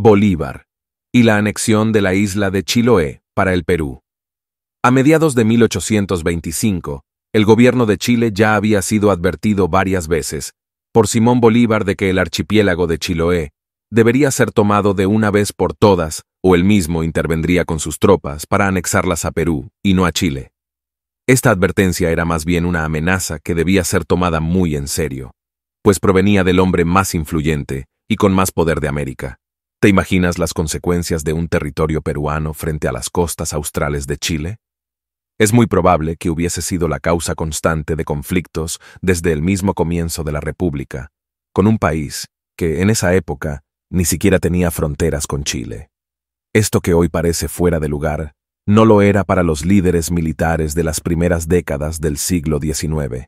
Bolívar, y la anexión de la isla de Chiloé para el Perú. A mediados de 1825, el gobierno de Chile ya había sido advertido varias veces por Simón Bolívar de que el archipiélago de Chiloé debería ser tomado de una vez por todas, o él mismo intervendría con sus tropas para anexarlas a Perú y no a Chile. Esta advertencia era más bien una amenaza que debía ser tomada muy en serio, pues provenía del hombre más influyente y con más poder de América, ¿Te imaginas las consecuencias de un territorio peruano frente a las costas australes de Chile? Es muy probable que hubiese sido la causa constante de conflictos desde el mismo comienzo de la República, con un país que, en esa época, ni siquiera tenía fronteras con Chile. Esto que hoy parece fuera de lugar, no lo era para los líderes militares de las primeras décadas del siglo XIX,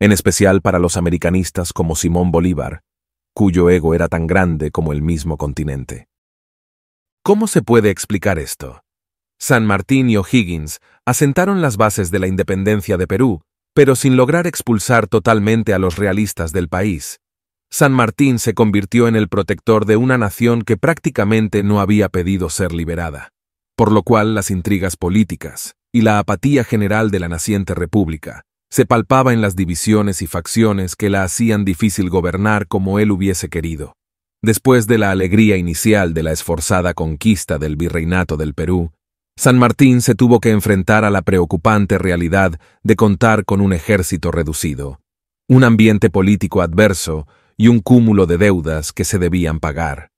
en especial para los americanistas como Simón Bolívar, cuyo ego era tan grande como el mismo continente. ¿Cómo se puede explicar esto? San Martín y O'Higgins asentaron las bases de la independencia de Perú, pero sin lograr expulsar totalmente a los realistas del país. San Martín se convirtió en el protector de una nación que prácticamente no había pedido ser liberada, por lo cual las intrigas políticas y la apatía general de la naciente república se palpaba en las divisiones y facciones que la hacían difícil gobernar como él hubiese querido. Después de la alegría inicial de la esforzada conquista del virreinato del Perú, San Martín se tuvo que enfrentar a la preocupante realidad de contar con un ejército reducido, un ambiente político adverso y un cúmulo de deudas que se debían pagar.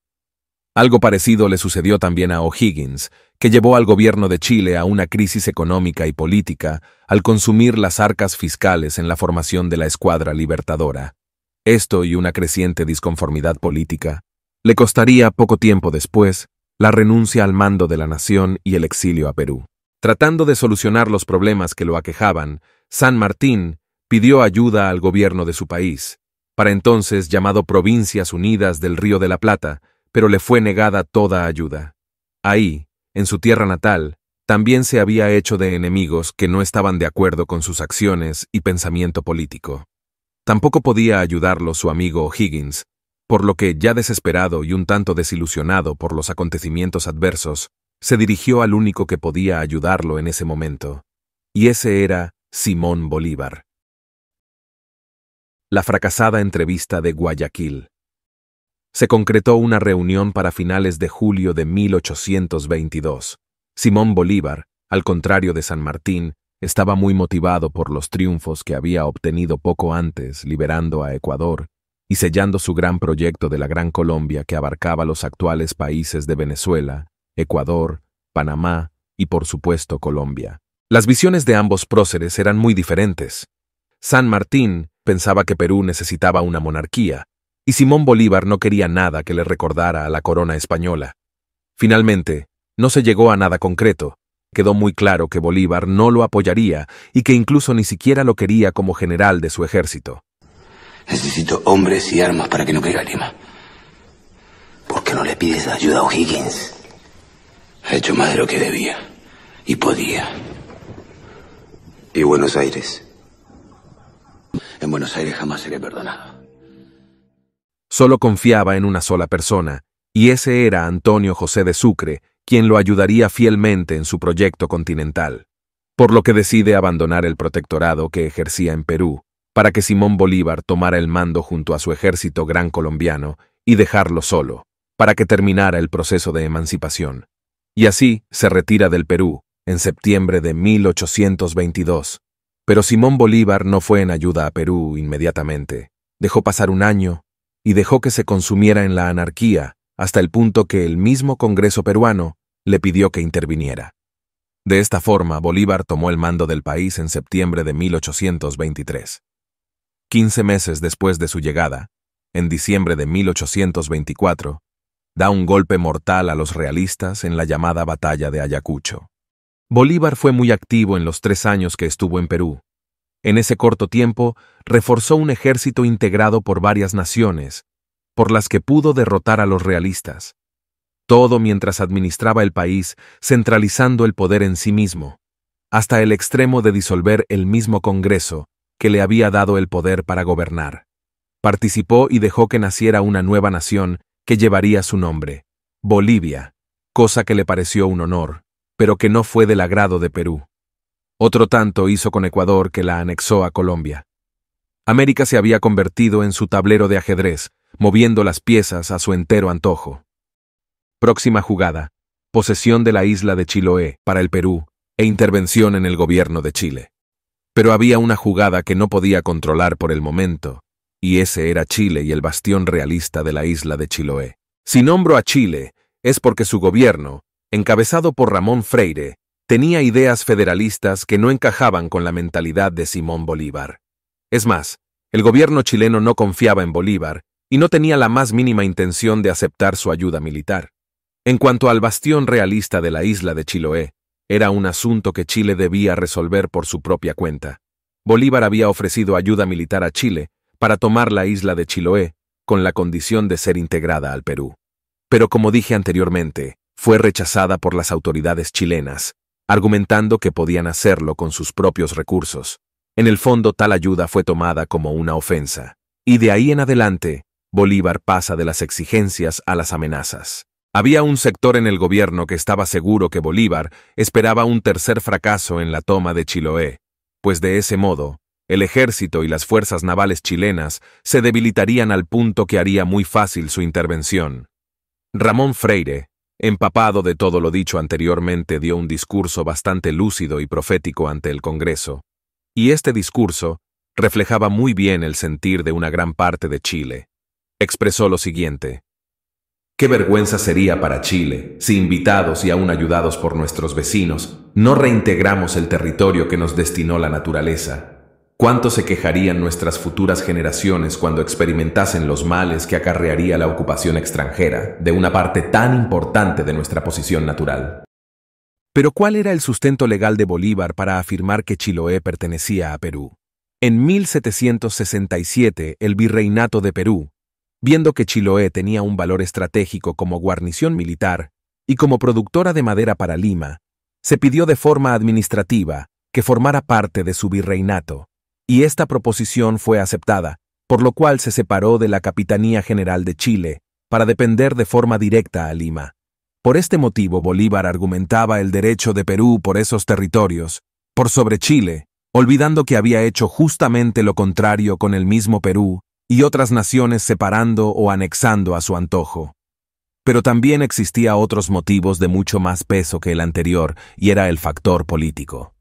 Algo parecido le sucedió también a O'Higgins, que llevó al gobierno de Chile a una crisis económica y política al consumir las arcas fiscales en la formación de la escuadra libertadora. Esto y una creciente disconformidad política le costaría poco tiempo después la renuncia al mando de la nación y el exilio a Perú. Tratando de solucionar los problemas que lo aquejaban, San Martín pidió ayuda al gobierno de su país, para entonces llamado Provincias Unidas del Río de la Plata, pero le fue negada toda ayuda. Ahí, en su tierra natal, también se había hecho de enemigos que no estaban de acuerdo con sus acciones y pensamiento político. Tampoco podía ayudarlo su amigo Higgins, por lo que, ya desesperado y un tanto desilusionado por los acontecimientos adversos, se dirigió al único que podía ayudarlo en ese momento, y ese era Simón Bolívar. La fracasada entrevista de Guayaquil se concretó una reunión para finales de julio de 1822. Simón Bolívar, al contrario de San Martín, estaba muy motivado por los triunfos que había obtenido poco antes liberando a Ecuador y sellando su gran proyecto de la Gran Colombia que abarcaba los actuales países de Venezuela, Ecuador, Panamá y por supuesto Colombia. Las visiones de ambos próceres eran muy diferentes. San Martín pensaba que Perú necesitaba una monarquía, y Simón Bolívar no quería nada que le recordara a la corona española. Finalmente, no se llegó a nada concreto. Quedó muy claro que Bolívar no lo apoyaría y que incluso ni siquiera lo quería como general de su ejército. Necesito hombres y armas para que no caiga Lima. ¿Por qué no le pides ayuda a O'Higgins? Ha hecho más de lo que debía y podía. ¿Y Buenos Aires? En Buenos Aires jamás seré perdonado. Solo confiaba en una sola persona, y ese era Antonio José de Sucre, quien lo ayudaría fielmente en su proyecto continental. Por lo que decide abandonar el protectorado que ejercía en Perú, para que Simón Bolívar tomara el mando junto a su ejército gran colombiano y dejarlo solo, para que terminara el proceso de emancipación. Y así se retira del Perú, en septiembre de 1822. Pero Simón Bolívar no fue en ayuda a Perú inmediatamente. Dejó pasar un año, y dejó que se consumiera en la anarquía hasta el punto que el mismo Congreso peruano le pidió que interviniera. De esta forma, Bolívar tomó el mando del país en septiembre de 1823. Quince meses después de su llegada, en diciembre de 1824, da un golpe mortal a los realistas en la llamada Batalla de Ayacucho. Bolívar fue muy activo en los tres años que estuvo en Perú, en ese corto tiempo, reforzó un ejército integrado por varias naciones, por las que pudo derrotar a los realistas. Todo mientras administraba el país, centralizando el poder en sí mismo, hasta el extremo de disolver el mismo Congreso, que le había dado el poder para gobernar. Participó y dejó que naciera una nueva nación que llevaría su nombre, Bolivia, cosa que le pareció un honor, pero que no fue del agrado de Perú. Otro tanto hizo con Ecuador que la anexó a Colombia. América se había convertido en su tablero de ajedrez, moviendo las piezas a su entero antojo. Próxima jugada. Posesión de la isla de Chiloé para el Perú e intervención en el gobierno de Chile. Pero había una jugada que no podía controlar por el momento, y ese era Chile y el bastión realista de la isla de Chiloé. Si nombro a Chile, es porque su gobierno, encabezado por Ramón Freire, tenía ideas federalistas que no encajaban con la mentalidad de Simón Bolívar. Es más, el gobierno chileno no confiaba en Bolívar y no tenía la más mínima intención de aceptar su ayuda militar. En cuanto al bastión realista de la isla de Chiloé, era un asunto que Chile debía resolver por su propia cuenta. Bolívar había ofrecido ayuda militar a Chile para tomar la isla de Chiloé, con la condición de ser integrada al Perú. Pero como dije anteriormente, fue rechazada por las autoridades chilenas, argumentando que podían hacerlo con sus propios recursos. En el fondo tal ayuda fue tomada como una ofensa. Y de ahí en adelante, Bolívar pasa de las exigencias a las amenazas. Había un sector en el gobierno que estaba seguro que Bolívar esperaba un tercer fracaso en la toma de Chiloé, pues de ese modo, el ejército y las fuerzas navales chilenas se debilitarían al punto que haría muy fácil su intervención. Ramón Freire, empapado de todo lo dicho anteriormente, dio un discurso bastante lúcido y profético ante el Congreso. Y este discurso reflejaba muy bien el sentir de una gran parte de Chile. Expresó lo siguiente. Qué vergüenza sería para Chile si invitados y aún ayudados por nuestros vecinos no reintegramos el territorio que nos destinó la naturaleza, ¿Cuánto se quejarían nuestras futuras generaciones cuando experimentasen los males que acarrearía la ocupación extranjera de una parte tan importante de nuestra posición natural? Pero ¿cuál era el sustento legal de Bolívar para afirmar que Chiloé pertenecía a Perú? En 1767, el Virreinato de Perú, viendo que Chiloé tenía un valor estratégico como guarnición militar y como productora de madera para Lima, se pidió de forma administrativa que formara parte de su virreinato y esta proposición fue aceptada, por lo cual se separó de la Capitanía General de Chile, para depender de forma directa a Lima. Por este motivo Bolívar argumentaba el derecho de Perú por esos territorios, por sobre Chile, olvidando que había hecho justamente lo contrario con el mismo Perú y otras naciones separando o anexando a su antojo. Pero también existía otros motivos de mucho más peso que el anterior, y era el factor político.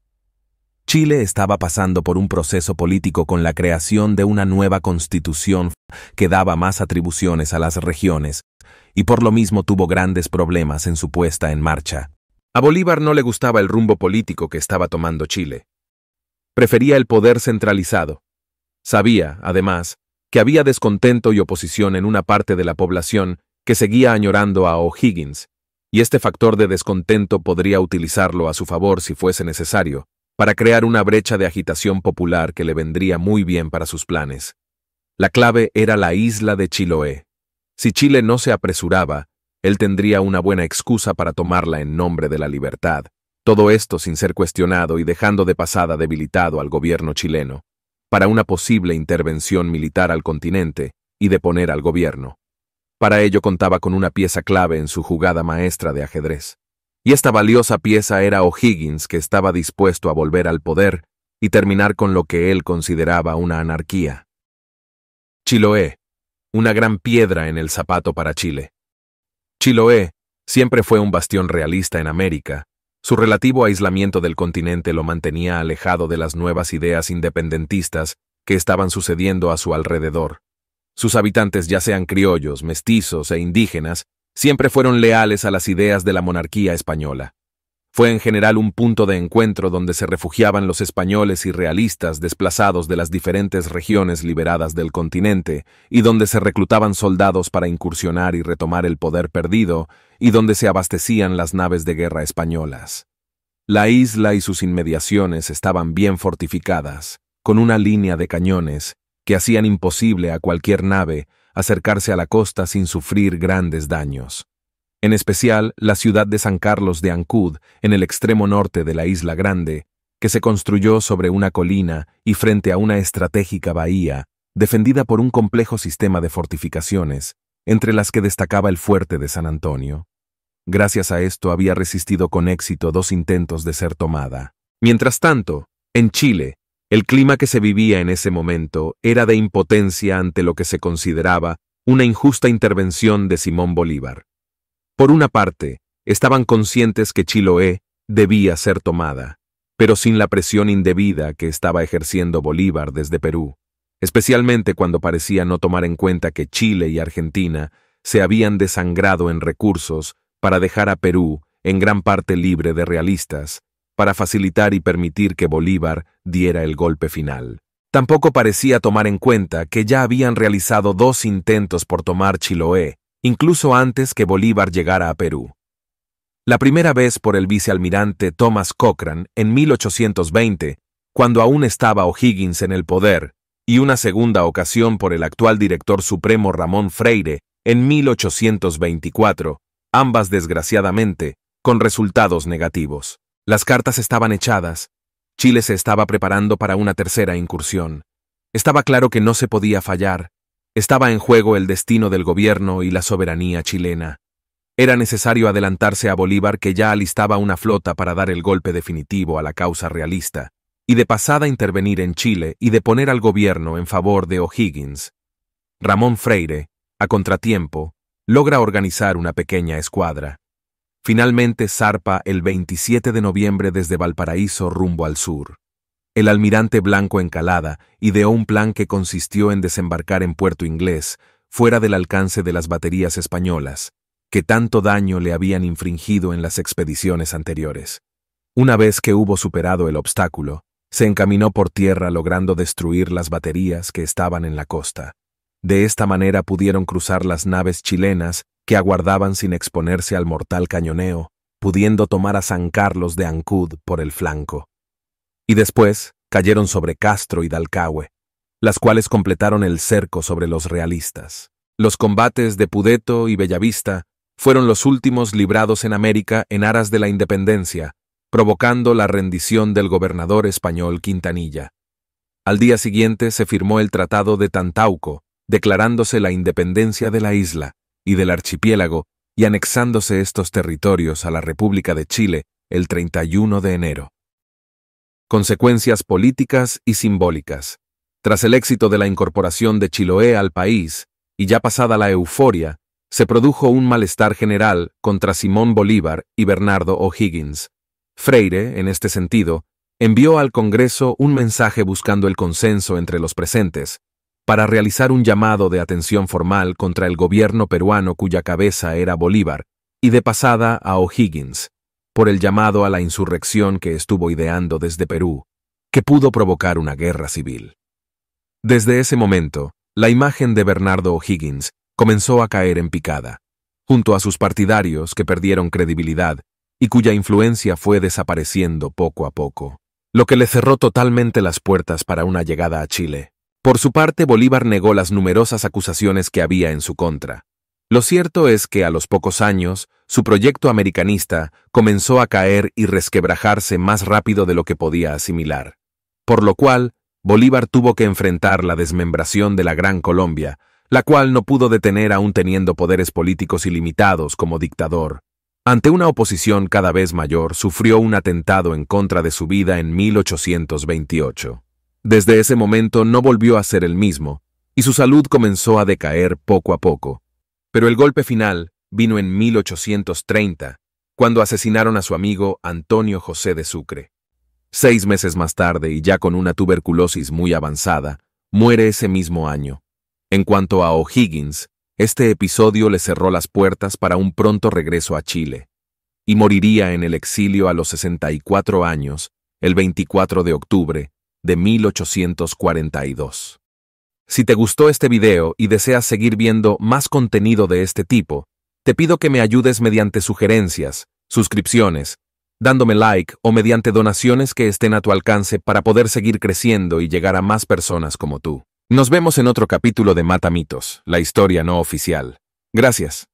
Chile estaba pasando por un proceso político con la creación de una nueva constitución que daba más atribuciones a las regiones, y por lo mismo tuvo grandes problemas en su puesta en marcha. A Bolívar no le gustaba el rumbo político que estaba tomando Chile. Prefería el poder centralizado. Sabía, además, que había descontento y oposición en una parte de la población que seguía añorando a O'Higgins, y este factor de descontento podría utilizarlo a su favor si fuese necesario, para crear una brecha de agitación popular que le vendría muy bien para sus planes. La clave era la isla de Chiloé. Si Chile no se apresuraba, él tendría una buena excusa para tomarla en nombre de la libertad, todo esto sin ser cuestionado y dejando de pasada debilitado al gobierno chileno, para una posible intervención militar al continente y deponer al gobierno. Para ello contaba con una pieza clave en su jugada maestra de ajedrez. Y esta valiosa pieza era O'Higgins que estaba dispuesto a volver al poder y terminar con lo que él consideraba una anarquía. Chiloé, una gran piedra en el zapato para Chile. Chiloé siempre fue un bastión realista en América, su relativo aislamiento del continente lo mantenía alejado de las nuevas ideas independentistas que estaban sucediendo a su alrededor. Sus habitantes, ya sean criollos, mestizos e indígenas, siempre fueron leales a las ideas de la monarquía española. Fue en general un punto de encuentro donde se refugiaban los españoles y realistas desplazados de las diferentes regiones liberadas del continente, y donde se reclutaban soldados para incursionar y retomar el poder perdido, y donde se abastecían las naves de guerra españolas. La isla y sus inmediaciones estaban bien fortificadas, con una línea de cañones, que hacían imposible a cualquier nave acercarse a la costa sin sufrir grandes daños. En especial, la ciudad de San Carlos de Ancud, en el extremo norte de la Isla Grande, que se construyó sobre una colina y frente a una estratégica bahía, defendida por un complejo sistema de fortificaciones, entre las que destacaba el fuerte de San Antonio. Gracias a esto había resistido con éxito dos intentos de ser tomada. Mientras tanto, en Chile, el clima que se vivía en ese momento era de impotencia ante lo que se consideraba una injusta intervención de Simón Bolívar. Por una parte, estaban conscientes que Chiloé debía ser tomada, pero sin la presión indebida que estaba ejerciendo Bolívar desde Perú, especialmente cuando parecía no tomar en cuenta que Chile y Argentina se habían desangrado en recursos para dejar a Perú en gran parte libre de realistas para facilitar y permitir que Bolívar diera el golpe final. Tampoco parecía tomar en cuenta que ya habían realizado dos intentos por tomar Chiloé, incluso antes que Bolívar llegara a Perú. La primera vez por el vicealmirante Thomas Cochrane en 1820, cuando aún estaba O'Higgins en el poder, y una segunda ocasión por el actual director supremo Ramón Freire en 1824, ambas desgraciadamente, con resultados negativos. Las cartas estaban echadas. Chile se estaba preparando para una tercera incursión. Estaba claro que no se podía fallar. Estaba en juego el destino del gobierno y la soberanía chilena. Era necesario adelantarse a Bolívar que ya alistaba una flota para dar el golpe definitivo a la causa realista, y de pasada intervenir en Chile y deponer al gobierno en favor de O'Higgins. Ramón Freire, a contratiempo, logra organizar una pequeña escuadra. Finalmente zarpa el 27 de noviembre desde Valparaíso rumbo al sur. El almirante Blanco Encalada ideó un plan que consistió en desembarcar en Puerto Inglés, fuera del alcance de las baterías españolas, que tanto daño le habían infringido en las expediciones anteriores. Una vez que hubo superado el obstáculo, se encaminó por tierra logrando destruir las baterías que estaban en la costa. De esta manera pudieron cruzar las naves chilenas que aguardaban sin exponerse al mortal cañoneo, pudiendo tomar a San Carlos de Ancud por el flanco. Y después cayeron sobre Castro y Dalcahue, las cuales completaron el cerco sobre los realistas. Los combates de Pudeto y Bellavista fueron los últimos librados en América en aras de la independencia, provocando la rendición del gobernador español Quintanilla. Al día siguiente se firmó el Tratado de Tantauco, declarándose la independencia de la isla, y del archipiélago y anexándose estos territorios a la República de Chile el 31 de enero. Consecuencias políticas y simbólicas. Tras el éxito de la incorporación de Chiloé al país, y ya pasada la euforia, se produjo un malestar general contra Simón Bolívar y Bernardo O'Higgins. Freire, en este sentido, envió al Congreso un mensaje buscando el consenso entre los presentes, para realizar un llamado de atención formal contra el gobierno peruano cuya cabeza era Bolívar, y de pasada a O'Higgins, por el llamado a la insurrección que estuvo ideando desde Perú, que pudo provocar una guerra civil. Desde ese momento, la imagen de Bernardo O'Higgins comenzó a caer en picada, junto a sus partidarios que perdieron credibilidad y cuya influencia fue desapareciendo poco a poco, lo que le cerró totalmente las puertas para una llegada a Chile. Por su parte, Bolívar negó las numerosas acusaciones que había en su contra. Lo cierto es que a los pocos años, su proyecto americanista comenzó a caer y resquebrajarse más rápido de lo que podía asimilar. Por lo cual, Bolívar tuvo que enfrentar la desmembración de la Gran Colombia, la cual no pudo detener aún teniendo poderes políticos ilimitados como dictador. Ante una oposición cada vez mayor, sufrió un atentado en contra de su vida en 1828. Desde ese momento no volvió a ser el mismo, y su salud comenzó a decaer poco a poco. Pero el golpe final vino en 1830, cuando asesinaron a su amigo Antonio José de Sucre. Seis meses más tarde, y ya con una tuberculosis muy avanzada, muere ese mismo año. En cuanto a O'Higgins, este episodio le cerró las puertas para un pronto regreso a Chile, y moriría en el exilio a los 64 años, el 24 de octubre de 1842. Si te gustó este video y deseas seguir viendo más contenido de este tipo, te pido que me ayudes mediante sugerencias, suscripciones, dándome like o mediante donaciones que estén a tu alcance para poder seguir creciendo y llegar a más personas como tú. Nos vemos en otro capítulo de Mata Mitos, la historia no oficial. Gracias.